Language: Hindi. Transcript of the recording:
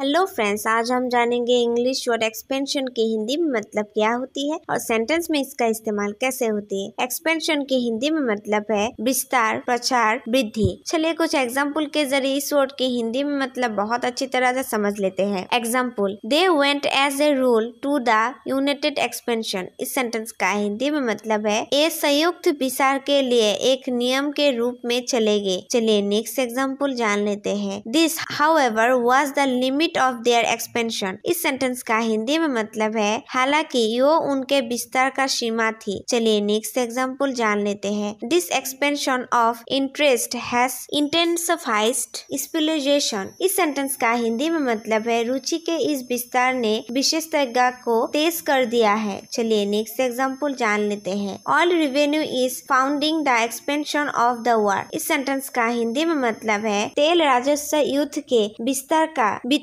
हेलो फ्रेंड्स आज हम जानेंगे इंग्लिश वर्ड एक्सपेंशन की हिंदी में मतलब क्या होती है और सेंटेंस में इसका इस्तेमाल कैसे होती है एक्सपेंशन की हिंदी में मतलब है विस्तार प्रचार वृद्धि चलिए कुछ एग्जाम्पल के जरिए इस वर्ड की हिंदी में मतलब बहुत अच्छी तरह से समझ लेते हैं example they went as a rule to the united expansion इस सेंटेंस का हिंदी में मतलब है ये संयुक्त विचार के लिए एक नियम के रूप में चले गए चलिए नेक्स्ट एग्जाम्पल जान लेते हैं this however was the limit limit of their expansion इस सेंटेंस का हिंदी में मतलब है हालांकि यो उनके विस्तार का सीमा थी चलिए नेक्स्ट एग्जाम्पल जान लेते हैं this expansion of interest has intensified specialization इस सेंटेंस का हिंदी में मतलब है रुचि के इस विस्तार ने विशेषज्ञ को तेज कर दिया है चलिए नेक्स्ट एग्जाम्पल जान लेते हैं all revenue is founding the expansion of the world इस सेंटेंस का हिंदी में मतलब है तेल राजस्व युद्ध के विस्तार का वित्त